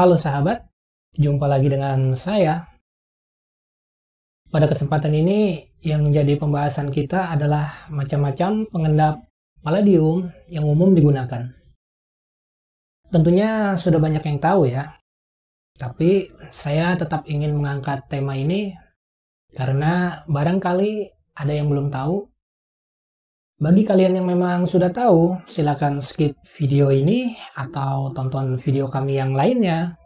Halo sahabat, jumpa lagi dengan saya. Pada kesempatan ini, yang menjadi pembahasan kita adalah macam-macam pengendap palladium yang umum digunakan. Tentunya sudah banyak yang tahu ya, tapi saya tetap ingin mengangkat tema ini karena barangkali ada yang belum tahu bagi kalian yang memang sudah tahu, silakan skip video ini atau tonton video kami yang lainnya.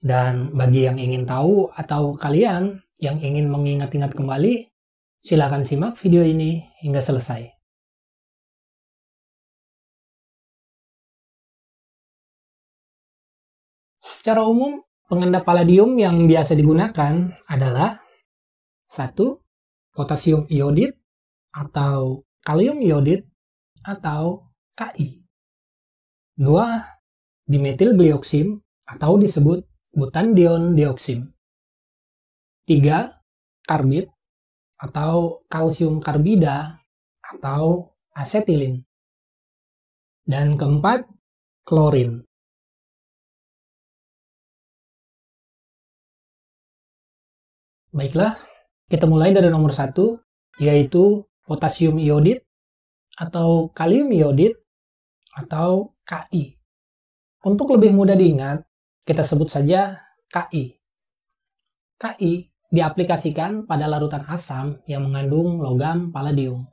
Dan bagi yang ingin tahu atau kalian yang ingin mengingat-ingat kembali, silakan simak video ini hingga selesai. Secara umum, pengendap palladium yang biasa digunakan adalah 1. Potasium iodid atau kalium iodid atau KI. Dua, dimetil glioksim atau disebut butandion dioksim. Tiga, karbit atau kalsium karbida atau asetilin. Dan keempat, klorin. Baiklah, kita mulai dari nomor satu, yaitu potasium iodid, atau kalium iodid, atau KI. Untuk lebih mudah diingat, kita sebut saja KI. KI diaplikasikan pada larutan asam yang mengandung logam palladium,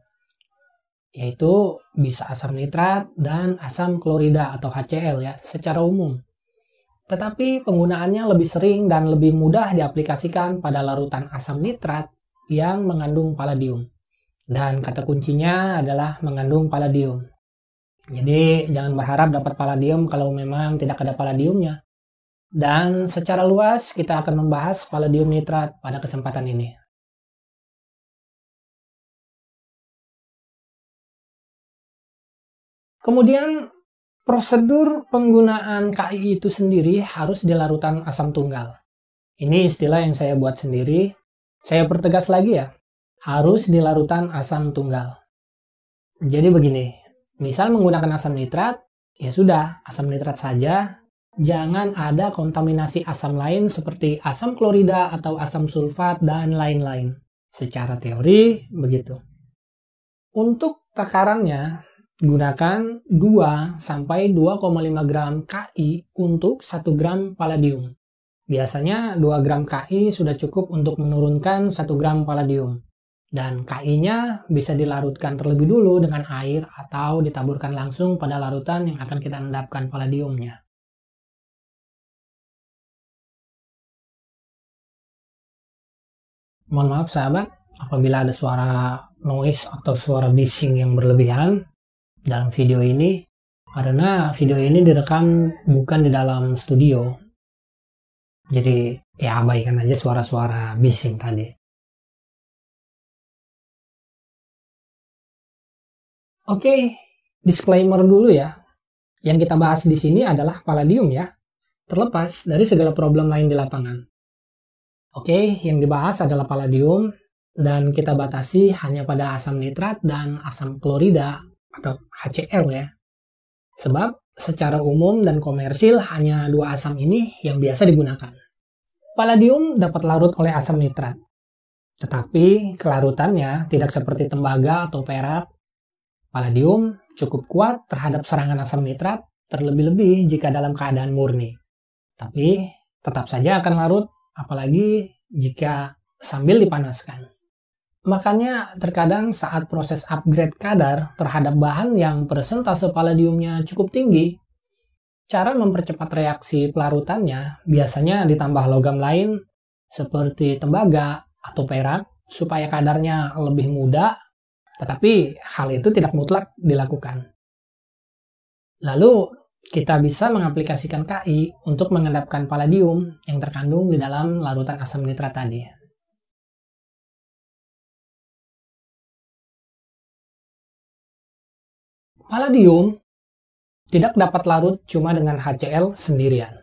yaitu bisa asam nitrat dan asam klorida atau HCl ya secara umum. Tetapi penggunaannya lebih sering dan lebih mudah diaplikasikan pada larutan asam nitrat yang mengandung palladium. Dan kata kuncinya adalah mengandung palladium. Jadi jangan berharap dapat palladium kalau memang tidak ada palladiumnya. Dan secara luas kita akan membahas palladium nitrat pada kesempatan ini. Kemudian prosedur penggunaan KI itu sendiri harus di larutan asam tunggal. Ini istilah yang saya buat sendiri. Saya pertegas lagi ya, harus di larutan asam tunggal. Jadi begini, misal menggunakan asam nitrat, ya sudah, asam nitrat saja. Jangan ada kontaminasi asam lain seperti asam klorida atau asam sulfat dan lain-lain. Secara teori, begitu. Untuk takarannya, gunakan 2 sampai 2,5 gram KI untuk 1 gram palladium. Biasanya 2 gram KI sudah cukup untuk menurunkan 1 gram palladium. Dan KI-nya bisa dilarutkan terlebih dulu dengan air atau ditaburkan langsung pada larutan yang akan kita endapkan palladiumnya. Mohon maaf sahabat, apabila ada suara noise atau suara bising yang berlebihan dalam video ini, karena video ini direkam bukan di dalam studio. Jadi ya abaikan aja suara-suara bising tadi. Oke, disclaimer dulu ya. Yang kita bahas di sini adalah palladium ya, terlepas dari segala problem lain di lapangan. Oke, yang dibahas adalah palladium dan kita batasi hanya pada asam nitrat dan asam klorida atau HCl ya. Sebab secara umum dan komersil hanya dua asam ini yang biasa digunakan. Palladium dapat larut oleh asam nitrat. Tetapi kelarutannya tidak seperti tembaga atau perak Palladium cukup kuat terhadap serangan asam nitrat, terlebih-lebih jika dalam keadaan murni. Tapi tetap saja akan larut, apalagi jika sambil dipanaskan. Makanya terkadang saat proses upgrade kadar terhadap bahan yang persentase palladiumnya cukup tinggi, cara mempercepat reaksi pelarutannya biasanya ditambah logam lain seperti tembaga atau perak supaya kadarnya lebih mudah tetapi hal itu tidak mutlak dilakukan. Lalu, kita bisa mengaplikasikan KI untuk mengendapkan palladium yang terkandung di dalam larutan asam nitrat tadi. Palladium tidak dapat larut cuma dengan HCl sendirian.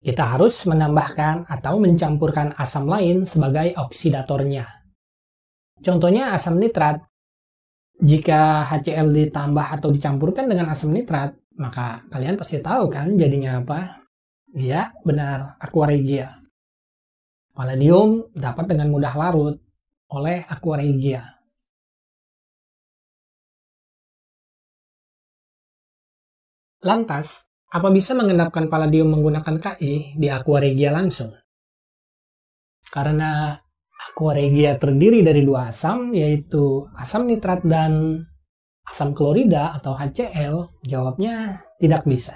Kita harus menambahkan atau mencampurkan asam lain sebagai oksidatornya. Contohnya asam nitrat. Jika HCl ditambah atau dicampurkan dengan asam nitrat, maka kalian pasti tahu kan jadinya apa? Ya, benar, regia. Palladium dapat dengan mudah larut oleh regia. Lantas, apa bisa mengendapkan palladium menggunakan KI di regia langsung? Karena Aquaregia terdiri dari dua asam, yaitu asam nitrat dan asam klorida atau HCl? Jawabnya tidak bisa.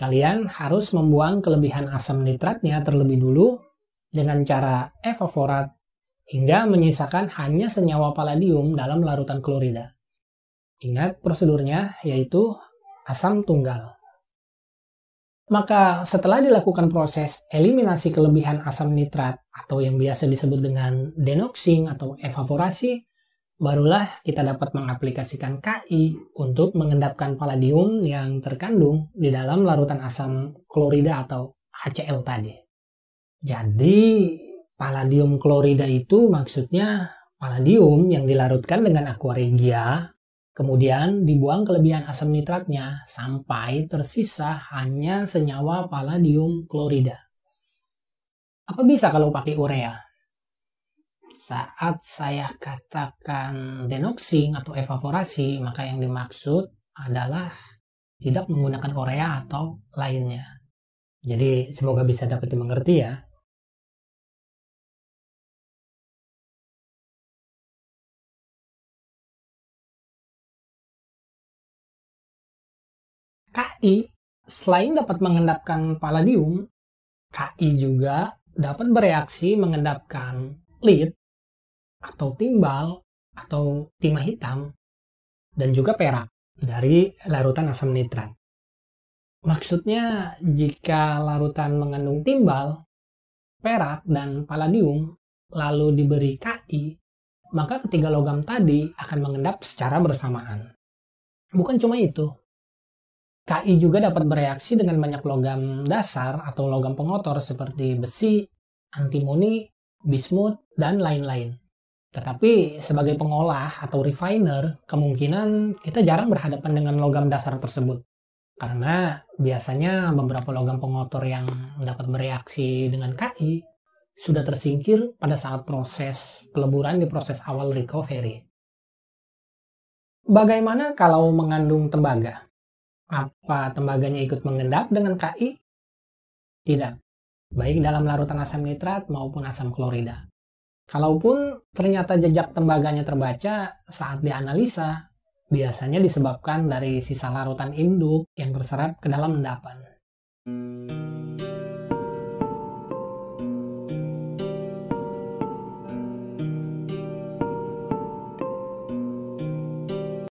Kalian harus membuang kelebihan asam nitratnya terlebih dulu dengan cara evaporat hingga menyisakan hanya senyawa palladium dalam larutan klorida. Ingat prosedurnya yaitu asam tunggal. Maka setelah dilakukan proses eliminasi kelebihan asam nitrat atau yang biasa disebut dengan denoxing atau evaporasi, barulah kita dapat mengaplikasikan KI untuk mengendapkan palladium yang terkandung di dalam larutan asam klorida atau HCl tadi. Jadi, palladium klorida itu maksudnya palladium yang dilarutkan dengan aqua regia. Kemudian dibuang kelebihan asam nitratnya sampai tersisa hanya senyawa palladium klorida. Apa bisa kalau pakai urea? Saat saya katakan denoxing atau evaporasi, maka yang dimaksud adalah tidak menggunakan urea atau lainnya. Jadi semoga bisa dapat dimengerti ya. KI selain dapat mengendapkan palladium, KI juga dapat bereaksi mengendapkan lead atau timbal atau timah hitam dan juga perak dari larutan asam nitrat. Maksudnya jika larutan mengandung timbal, perak, dan palladium lalu diberi KI, maka ketiga logam tadi akan mengendap secara bersamaan. Bukan cuma itu, KI juga dapat bereaksi dengan banyak logam dasar atau logam pengotor seperti besi, antimoni, bismut, dan lain-lain. Tetapi sebagai pengolah atau refiner, kemungkinan kita jarang berhadapan dengan logam dasar tersebut. Karena biasanya beberapa logam pengotor yang dapat bereaksi dengan KI sudah tersingkir pada saat proses peleburan di proses awal recovery. Bagaimana kalau mengandung tembaga? Apa tembaganya ikut mengendap dengan KI? Tidak, baik dalam larutan asam nitrat maupun asam klorida. Kalaupun ternyata jejak tembaganya terbaca saat dianalisa, biasanya disebabkan dari sisa larutan induk yang terserap ke dalam endapan.